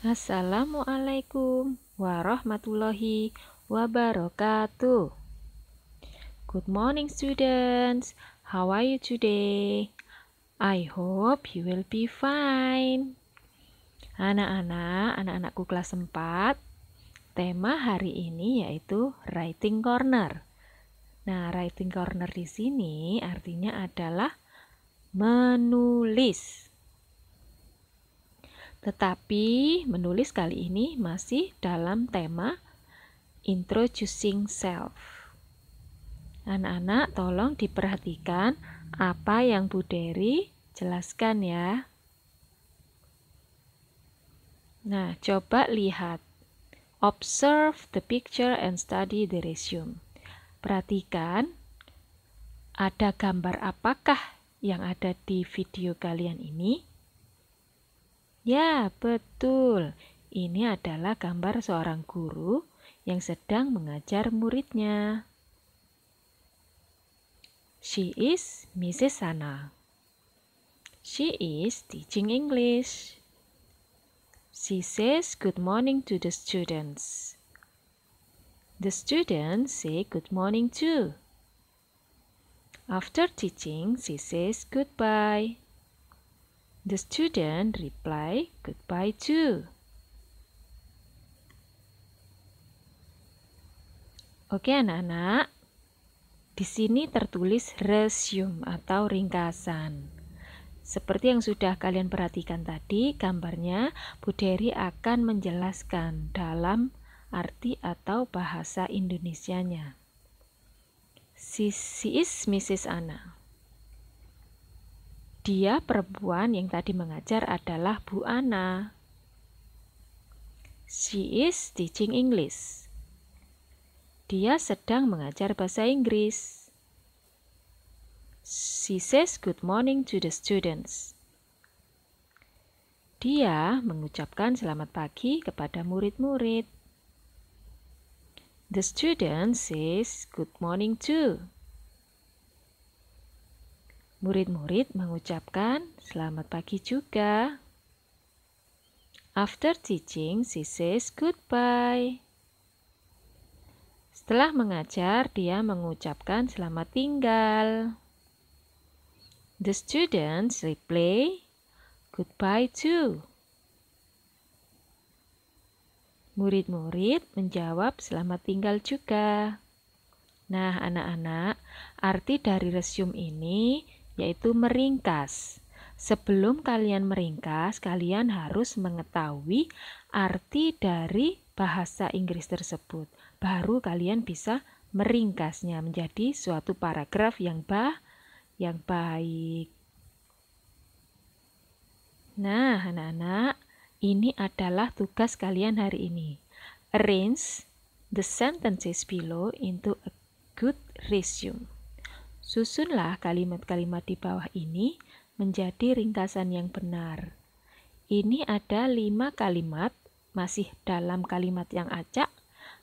Assalamualaikum warahmatullahi wabarakatuh. Good morning, students. How are you today? I hope you will be fine. Anak-anak, anak-anakku kelas 4, tema hari ini yaitu writing corner. Nah, writing corner di sini artinya adalah menulis. Tetapi menulis kali ini masih dalam tema introducing self. Anak-anak tolong diperhatikan apa yang Bu Dery jelaskan ya. Nah, coba lihat. Observe the picture and study the resume. Perhatikan ada gambar apakah yang ada di video kalian ini? Ya, betul. Ini adalah gambar seorang guru yang sedang mengajar muridnya. She is Mrs. Sana. She is teaching English. She says good morning to the students. The students say good morning too. After teaching, she says goodbye. The student reply Goodbye too. Oke anak-anak, di sini tertulis resume atau ringkasan. Seperti yang sudah kalian perhatikan tadi, gambarnya Bu Dery akan menjelaskan dalam arti atau bahasa Indonesianya. she is Mrs. Anna. Dia perempuan yang tadi mengajar adalah Bu Ana. She is teaching English. Dia sedang mengajar bahasa Inggris. She says good morning to the students. Dia mengucapkan selamat pagi kepada murid-murid. The student says good morning too. Murid-murid mengucapkan selamat pagi juga. After teaching, she says goodbye. Setelah mengajar, dia mengucapkan selamat tinggal. The students reply goodbye too. Murid-murid menjawab selamat tinggal juga. Nah, anak-anak, arti dari resume ini yaitu meringkas. Sebelum kalian meringkas, kalian harus mengetahui arti dari bahasa Inggris tersebut. Baru kalian bisa meringkasnya menjadi suatu paragraf yang bah yang baik. Nah, anak-anak, ini adalah tugas kalian hari ini. Arrange the sentences below into a good resume. Susunlah kalimat-kalimat di bawah ini menjadi ringkasan yang benar. Ini ada lima kalimat, masih dalam kalimat yang acak.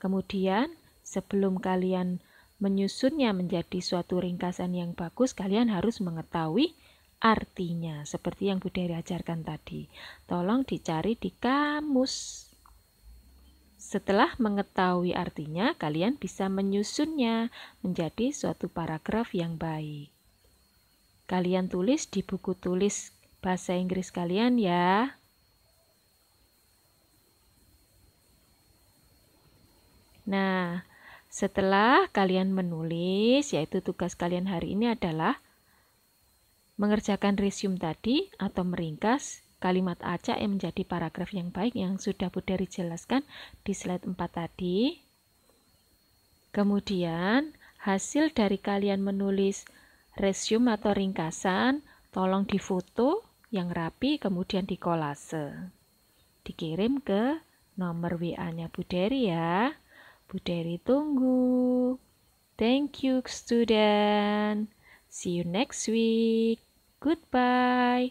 Kemudian, sebelum kalian menyusunnya menjadi suatu ringkasan yang bagus, kalian harus mengetahui artinya, seperti yang Budi ajarkan tadi. Tolong dicari di kamus. Setelah mengetahui artinya, kalian bisa menyusunnya menjadi suatu paragraf yang baik. Kalian tulis di buku tulis bahasa Inggris kalian ya. Nah, setelah kalian menulis, yaitu tugas kalian hari ini adalah mengerjakan resume tadi atau meringkas kalimat acak yang menjadi paragraf yang baik yang sudah Bu Dari jelaskan di slide 4 tadi. Kemudian, hasil dari kalian menulis resume atau ringkasan, tolong difoto yang rapi kemudian di kolase, Dikirim ke nomor WA-nya Bu Dari ya. Bu Dari tunggu. Thank you student. See you next week. Goodbye.